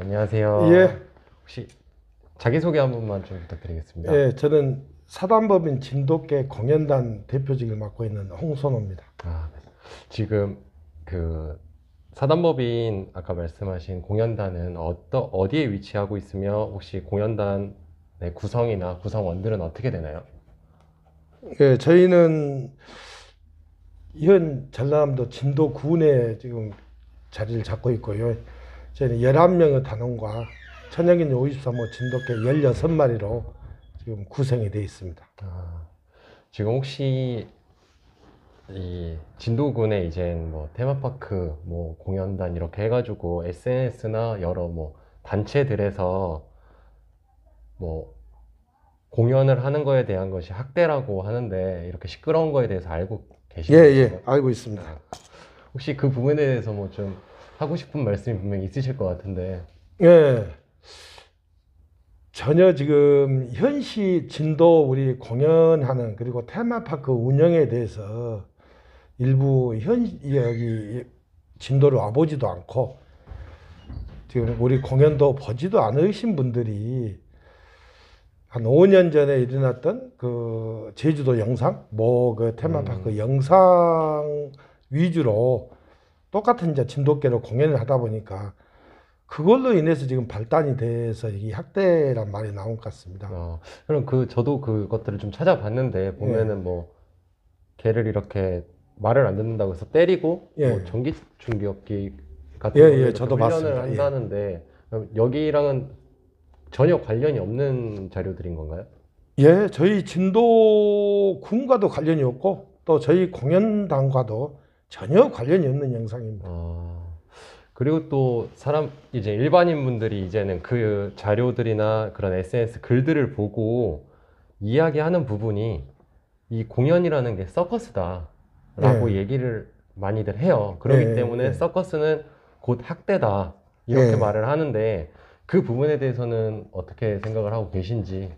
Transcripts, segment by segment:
안녕하세요. 예. 혹시 자기소개 한 번만 좀 부탁드리겠습니다. 예, 저는 사단법인 진돗개 공연단 대표직을 맡고 있는 홍선호입니다. 아, 네. 지금 그 사단법인 아까 말씀하신 공연단은 어떠, 어디에 위치하고 있으며 혹시 공연단의 구성이나 구성원들은 어떻게 되나요? 예, 저희는 현 전라남도 진도군에 지금 자리를 잡고 있고요. 저희는 11명의 단원과 천연균 53호 뭐 진돗개 16마리로 지금 구성이 되어 있습니다. 아, 지금 혹시 이 진도군에 이제 뭐 테마파크 뭐 공연단 이렇게 해가지고 SNS나 여러 뭐 단체들에서 뭐 공연을 하는 거에 대한 것이 학대라고 하는데 이렇게 시끄러운 거에 대해서 알고 계시나요? 예, 예, 알고 있습니다. 혹시 그 부분에 대해서 뭐좀 하고 싶은 말씀이 분명히 있으실 것 같은데. 예. 전혀 지금 현시 진도 우리 공연하는 그리고 테마파크 운영에 대해서 일부 현 여기 진도를 와보지도 않고 지금 우리 공연도 보지도 않으신 분들이 한 5년 전에 일어났던 그 제주도 영상 뭐 그 테마파크 음. 영상 위주로 똑같은 이제 진돗개로 공연을 하다 보니까 그걸로 인해서 지금 발단이 돼서 이 학대란 말이 나온 것 같습니다. 어, 그럼 그 저도 그것들을 좀 찾아봤는데 보면은 예. 뭐 개를 이렇게 말을 안 듣는다고 해서 때리고 뭐 예. 뭐 전기 충격기 같은 예, 예, 저도 훈련을 맞습니다. 예. 한다는데 여기랑은 전혀 관련이 없는 자료들인 건가요? 예, 저희 진도 군과도 관련이 없고 또 저희 공연단과도 전혀 관련이 없는 영상입니다. 어... 그리고 또 사람 이제 일반인 분들이 이제는 그 자료들이나 그런 SNS 글들을 보고 이야기하는 부분이 이 공연이라는 게 서커스다라고 네. 얘기를 많이들 해요. 그렇기 네, 때문에 네. 서커스는 곧 학대다 이렇게 네. 말을 하는데 그 부분에 대해서는 어떻게 생각을 하고 계신지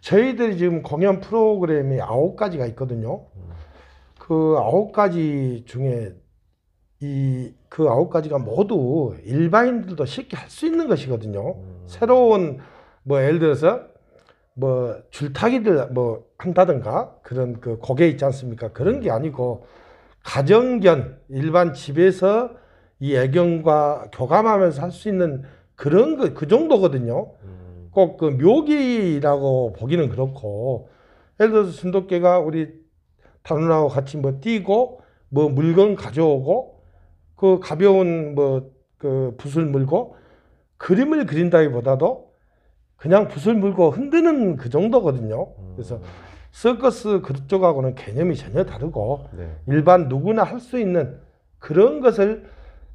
저희들이 지금 공연 프로그램이 아홉 가지가 있거든요. 음. 그 아홉 가지 중에 이 그 아홉 가지가 모두 일반인들도 쉽게 할 수 있는 것이거든요. 음. 새로운 뭐 예를 들어서 뭐줄타기들뭐 한다든가 그런 그 고개 있지 않습니까? 그런 게 음. 아니고 가정견 일반 집에서 이애견과 교감하면서 할 수 있는 그런 그, 그 정도거든요. 음. 꼭그 묘기라고 보기는 그렇고 예를 들어서 순도께가 우리 다른 하고 같이 뭐 뛰고 뭐 물건 가져오고 그 가벼운 뭐 그 붓을 물고 그림을 그린다기보다도 그냥 붓을 물고 흔드는 그 정도거든요. 그래서 음. 서커스 그쪽하고는 개념이 전혀 다르고 네. 일반 누구나 할 수 있는 그런 것을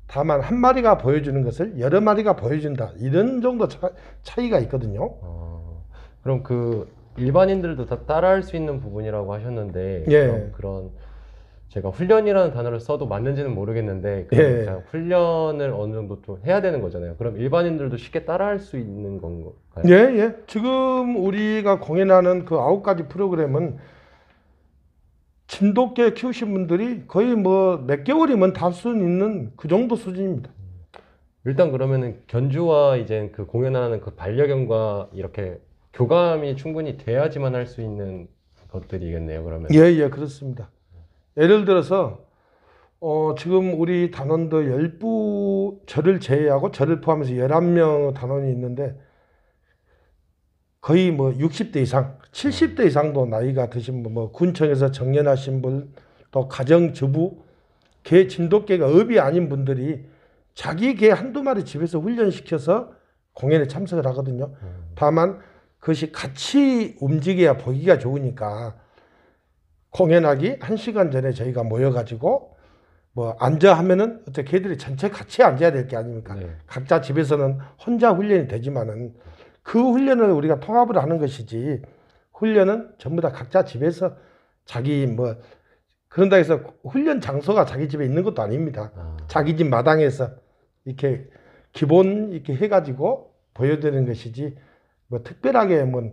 다만 한 마리가 보여주는 것을 여러 마리가 보여준다 이런 정도 차, 차이가 있거든요. 어, 그럼 그 일반인들도 다 따라할 수 있는 부분이라고 하셨는데 예. 그런 제가 훈련이라는 단어를 써도 맞는지는 모르겠는데 그냥 예. 훈련을 어느 정도 좀 해야 되는 거잖아요. 그럼 일반인들도 쉽게 따라할 수 있는 건가요? 예, 예. 지금 우리가 공연하는 그 아홉 가지 프로그램은 진돗개 키우신 분들이 거의 뭐 몇 개월이면 다할수 있는 그 정도 수준입니다. 일단 그러면은 견주와 이제 그 공연하는 그 반려견과 이렇게 교감이 충분히 돼야지만 할 수 있는 것들이겠네요. 그러면 예, 예, 그렇습니다. 예를 들어서 어, 지금 우리 단원들 열부 저를 제외하고 저를 포함해서 열한 명 단원이 있는데 거의 뭐 60대 이상, 70대 이상도 나이가 드신 분, 뭐 군청에서 정년하신 분, 또 가정주부, 개 진돗개가 업이 아닌 분들이 자기 개 한두 마리 집에서 훈련시켜서 공연에 참석을 하거든요. 음. 다만 그것이 같이 움직여야 보기가 좋으니까 공연하기 한시간 전에 저희가 모여가지고 뭐 앉아 하면은 어떻게 걔들이 전체 같이 앉아야 될 게 아닙니까? 네. 각자 집에서는 혼자 훈련이 되지만은 그 훈련을 우리가 통합을 하는 것이지 훈련은 전부 다 각자 집에서 자기 뭐 그런다 해서 훈련 장소가 자기 집에 있는 것도 아닙니다. 아. 자기 집 마당에서 이렇게 기본 이렇게 해가지고 보여드리는 것이지 뭐 특별하게 뭐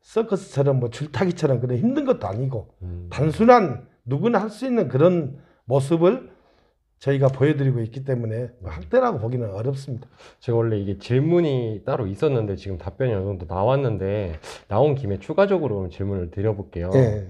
서커스처럼 뭐 줄타기처럼 그런 힘든 것도 아니고 음. 단순한 누구나 할 수 있는 그런 모습을 저희가 보여드리고 있기 때문에 뭐 학대라고 보기는 어렵습니다. 제가 원래 이게 질문이 따로 있었는데 지금 답변이 어느 정도 나왔는데 나온 김에 추가적으로 질문을 드려볼게요. 네.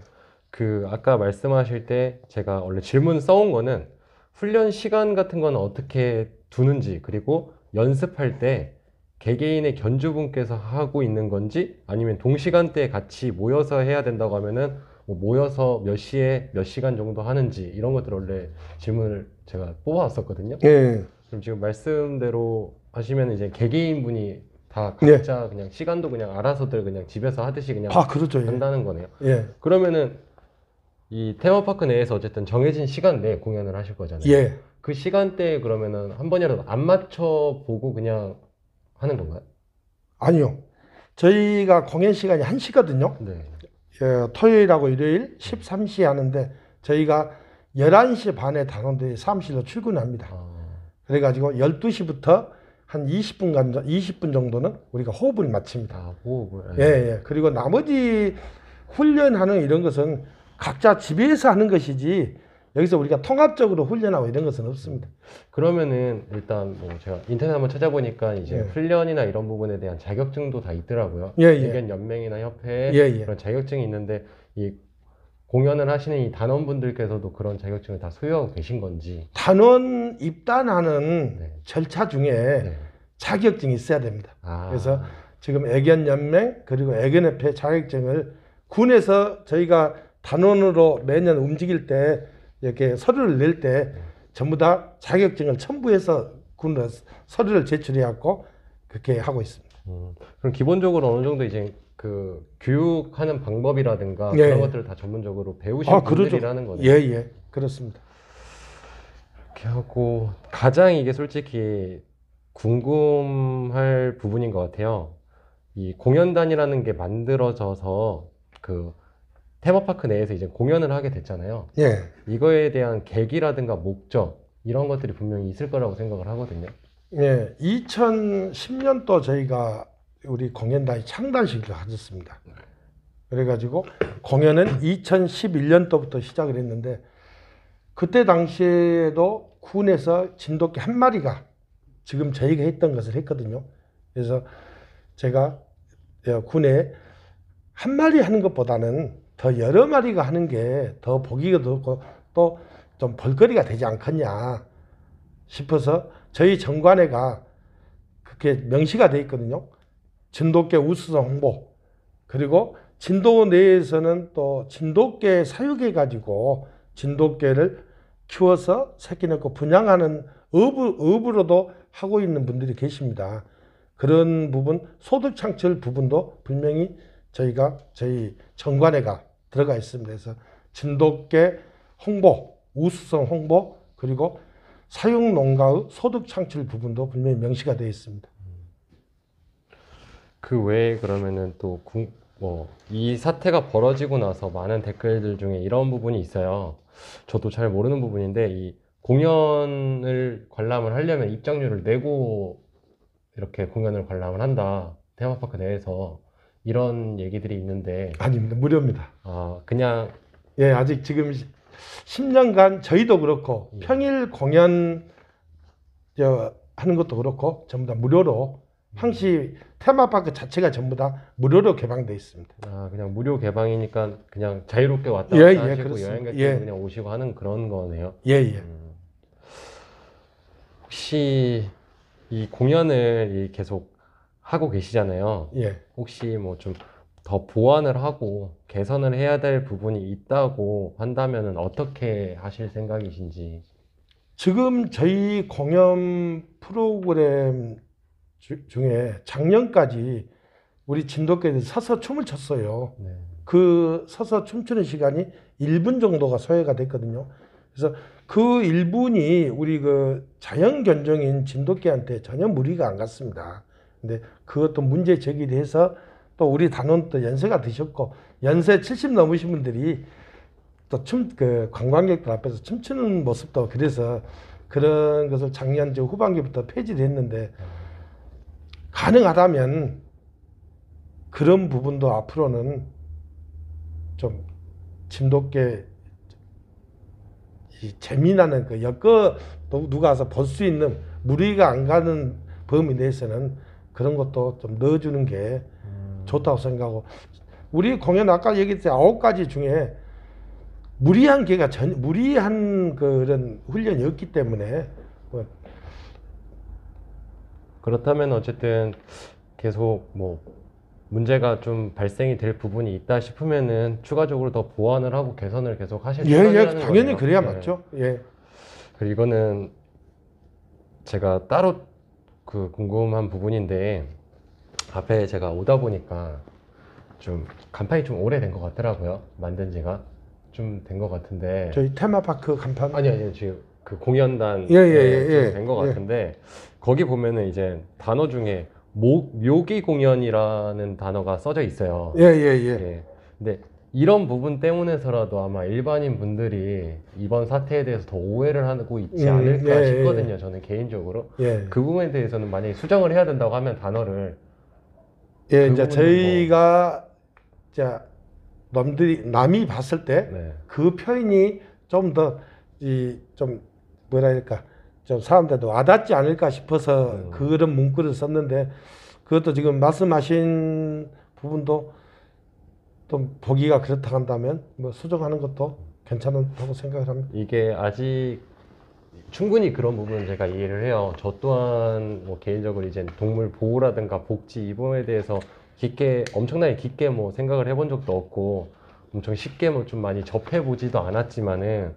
그 아까 말씀하실 때 제가 원래 질문 써온 거는 훈련 시간 같은 건 어떻게 두는지 그리고 연습할 때 개개인의 견주분께서 하고 있는 건지 아니면 동시간대에 같이 모여서 해야 된다고 하면은 뭐 모여서 몇 시에 몇 시간 정도 하는지 이런 것들 원래 질문을 제가 뽑아왔었거든요. 예. 그럼 지금 말씀대로 하시면 이제 개개인 분이 다 네. 각자 예. 그냥 시간도 그냥 알아서들 그냥 집에서 하듯이 그냥 아, 그렇죠. 예. 한다는 거네요. 예. 그러면은 이 테마파크 내에서 어쨌든 정해진 시간 내에 공연을 하실 거잖아요. 예. 그 시간대에 그러면은 한 번이라도 안 맞춰 보고 그냥 하는 건가요? 아니요. 저희가 공연 시간이 1시거든요. 네. 예, 토요일하고 일요일 13시에 하는데 저희가 11시 반에 단원들이 사무실로 출근합니다. 아. 그래가지고 12시부터 한 20분간, 20분 정도는 우리가 호흡을 마칩니다. 아, 호흡을. 예. 예, 예. 그리고 나머지 훈련하는 이런 것은 각자 집에서 하는 것이지 여기서 우리가 통합적으로 훈련하고 이런 것은 없습니다. 그러면은 일단 뭐 제가 인터넷 한번 찾아보니까 이제 예. 훈련이나 이런 부분에 대한 자격증도 다 있더라고요. 예, 예. 연맹이나 협회 예, 예. 그런 자격증이 있는데 이 공연을 하시는 이 단원분들께서도 그런 자격증을 다 소유하고 계신 건지 단원 입단하는 네. 절차 중에 네. 자격증이 있어야 됩니다. 아. 그래서 지금 애견 연맹 그리고 애견협회 자격증을 군에서 저희가 단원으로 매년 움직일 때 이렇게 서류를 낼 때 전부 다 자격증을 첨부해서 군으로 서류를 제출해갖고 그렇게 하고 있습니다. 음, 그럼 기본적으로 어느 정도 이제 그 교육하는 방법이라든가 예. 그런 것들을 다 전문적으로 배우신 아, 분들이라는 그러죠. 거네요. 예, 예. 그렇습니다. 이렇게 하고 가장 이게 솔직히 궁금할 부분인 것 같아요. 이 공연단이라는 게 만들어져서 그 테마파크 내에서 이제 공연을 하게 됐잖아요. 예. 이거에 대한 계기라든가 목적 이런 것들이 분명히 있을 거라고 생각을 하거든요. 예. 2010년도 저희가 우리 공연단이 창단식을 가졌습니다. 그래가지고 공연은 2011년도부터 시작을 했는데 그때 당시에도 군에서 진돗개 한 마리가 지금 저희가 했던 것을 했거든요. 그래서 제가 군에 한 마리 하는 것보다는 더 여러 마리가 하는 게 더 보기가 좋고 또 좀 볼거리가 되지 않겠냐 싶어서 저희 정관회가 그렇게 명시가 되어 있거든요. 진돗개 우수성 홍보 그리고 진도 내에서는 또 진돗개 사육해 가지고 진돗개를 키워서 새끼 낳고 분양하는 업으, 업으로도 하고 있는 분들이 계십니다. 그런 부분 소득 창출 부분도 분명히 저희가 저희 정관회가 들어가 있습니다. 그래서 진돗개 홍보, 우수성 홍보, 그리고 사육 농가의 소득 창출 부분도 분명히 명시가 되어 있습니다. 그 외에 그러면은 또뭐이 사태가 벌어지고 나서 많은 댓글들 중에 이런 부분이 있어요. 저도 잘 모르는 부분인데 이 공연을 관람을 하려면 입장료를 내고 이렇게 공연을 관람을 한다. 테마파크 내에서 이런 얘기들이 있는데 아닙니다. 무료입니다. 아, 그냥 예, 아직 지금 10년간 저희도 그렇고 예. 평일 공연 하는 것도 그렇고 전부 다 무료로 항시 테마파크 자체가 전부 다 무료로 개방돼 있습니다. 아 그냥 무료 개방이니까 그냥 자유롭게 왔다 예, 갔다 예, 하시고 그 여행객들 예. 그냥 오시고 하는 그런 거네요. 예예. 예. 음, 혹시 이 공연을 계속 하고 계시잖아요. 예. 혹시 뭐 좀 더 보완을 하고 개선을 해야 될 부분이 있다고 한다면 어떻게 하실 생각이신지. 지금 저희 공연 프로그램 주, 중에 작년까지 우리 진돗개들 서서 춤을 췄어요. 네. 그 서서 춤추는 시간이 1분 정도가 소요가 됐거든요. 그래서 그 1분이 우리 그 자연 견종인 진돗개한테 전혀 무리가 안 갔습니다. 근데 그것도 문제 제기돼서또 우리 단원또 연세가 드셨고 연세 70 넘으신 분들이 또 춤 그 관광객들 앞에서 춤추는 모습도 그래서 그런 것을 작년 저 후반기부터 폐지됐는데 가능하다면 그런 부분도 앞으로는 좀 진돗개 재미나는 그 엮어 누가 서볼 수 있는 무리가 안 가는 범위 내에서는 그런 것도 좀 넣어주는 게 음. 좋다고 생각하고 우리 공연 아까 얘기했듯이 아홉 가지 중에 무리한 개가 전 무리한 그런 훈련이 없기 때문에 뭐. 그렇다면 어쨌든 계속 뭐 문제가 좀 발생이 될 부분이 있다 싶으면은 추가적으로 더 보완을 하고 개선을 계속 하실 예, 예, 당연히 거네요. 그래야 네. 맞죠. 예. 그리고 이거는 제가 따로 그 궁금한 부분인데 앞에 제가 오다 보니까 좀 간판이 좀 오래된 것 같더라고요. 만든 지가 좀 된 것 같은데 저희 테마파크 간판 아니 아니 지금 그 공연단 예, 예, 네, 예, 예. 된것 예. 같은데 거기 보면은 이제 단어 중에 모, 묘기 공연이라는 단어가 써져 있어요. 예 예예. 예, 예. 예. 근데 이런 부분 때문에서라도 아마 일반인 분들이 이번 사태에 대해서 더 오해를 하고 있지 음, 않을까 예, 예. 싶거든요. 예. 저는 개인적으로 예. 그 부분에 대해서는 만약에 수정을 해야 된다고 하면 단어를 예, 그 이제 뭐 저희가 뭐... 자 남들이 남이 봤을 때그 네. 그 표현이 좀 더 이 좀 뭐랄까 좀 사람들도 와닿지 않을까 싶어서 음. 그런 문구를 썼는데 그것도 지금 말씀하신 부분도 좀 보기가 그렇다 한다면 뭐 수정하는 것도 괜찮다고 생각을 합니다. 이게 아직 충분히 그런 부분은 제가 이해를 해요. 저 또한 뭐 개인적으로 이제 동물 보호라든가 복지 이번에 대해서 깊게 엄청나게 깊게 뭐 생각을 해본 적도 없고 엄청 쉽게 뭐 좀 많이 접해보지도 않았지만은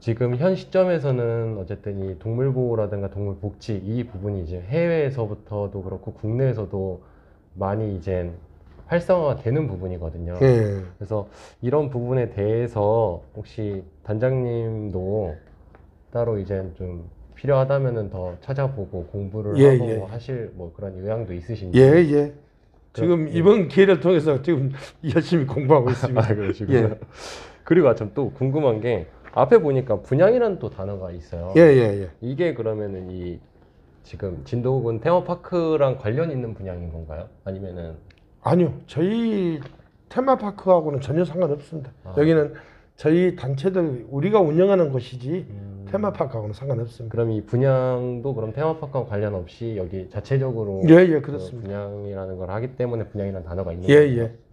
지금 현 시점에서는 어쨌든 이 동물 보호라든가 동물 복지 이 부분이 이제 해외에서부터도 그렇고 국내에서도 많이 이제 활성화되는 부분이거든요. 네. 그래서 이런 부분에 대해서 혹시 단장님도 따로 이제 좀 필요하다면은 더 찾아보고 공부를 예, 하고 예. 하실 뭐 그런 의향도 있으신지. 예, 예. 지금 예. 이번 기회를 통해서 지금 열심히 공부하고 있습니다. 아, 그러시구나. 예. 그리고 아, 참또 궁금한 게 앞에 보니까 분양이라는 또 단어가 있어요. 예, 예, 예. 이게 그러면은 이 지금 진도군 테마파크랑 관련 있는 분양인 건가요? 아니면은 아니요. 저희 테마파크하고는 전혀 상관없습니다. 아. 여기는 저희 단체들 우리가 운영하는 곳이지 음. 테마파크하고는 상관없습니다. 그럼 이 분양도 그럼 테마파크와 관련 없이 여기 자체적으로 예, 예, 그렇습니다. 그 분양이라는 걸 하기 때문에 분양이라는 단어가 있는 예, 거예요. 예.